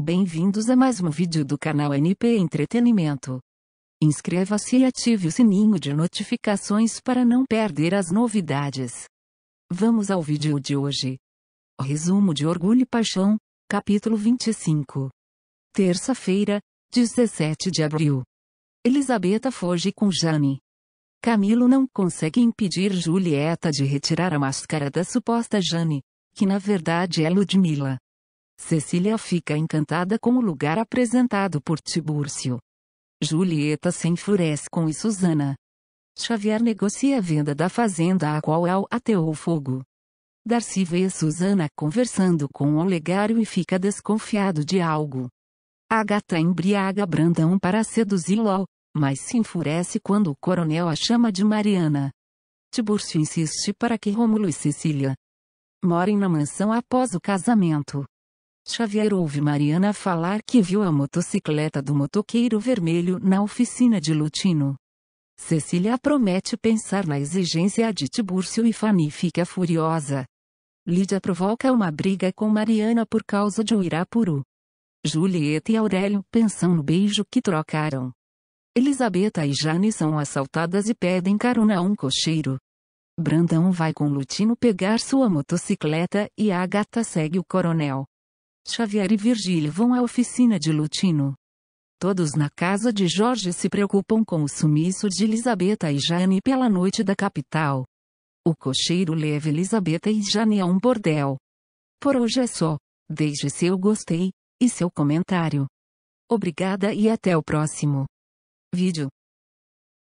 Bem-vindos a mais um vídeo do canal NP Entretenimento. Inscreva-se e ative o sininho de notificações para não perder as novidades. Vamos ao vídeo de hoje. resumo de Orgulho e Paixão, capítulo 25. Terça-feira, 17 de abril. Elisabetta foge com Jane. Camilo não consegue impedir Julieta de retirar a máscara da suposta Jane, que na verdade é Ludmilla. Cecília fica encantada com o lugar apresentado por Tibúrcio. Julieta se enfurece com Suzana. Xavier negocia a venda da fazenda a qual Al ateou fogo. Darcy vê Suzana conversando com Olegário e fica desconfiado de algo. Agatha embriaga Brandão para seduzi-lo, mas se enfurece quando o coronel a chama de Mariana. Tibúrcio insiste para que Rômulo e Cecília morem na mansão após o casamento. Xavier ouve Mariana falar que viu a motocicleta do motoqueiro vermelho na oficina de Lutino. Cecília promete pensar na exigência de Tibúrcio e Fanny fica furiosa. Lídia provoca uma briga com Mariana por causa de Uirapuru. Julieta e Aurélio pensam no beijo que trocaram. Elisabeta e Jane são assaltadas e pedem carona a um cocheiro. Brandão vai com Lutino pegar sua motocicleta e Agatha segue o coronel. Xavier e Virgílio vão à oficina de Lutino. Todos na casa de Jorge se preocupam com o sumiço de Elisabetta e Jane pela noite da capital. O cocheiro leva Elisabetta e Jane a um bordel. Por hoje é só. Deixe seu gostei e seu comentário. Obrigada e até o próximo vídeo.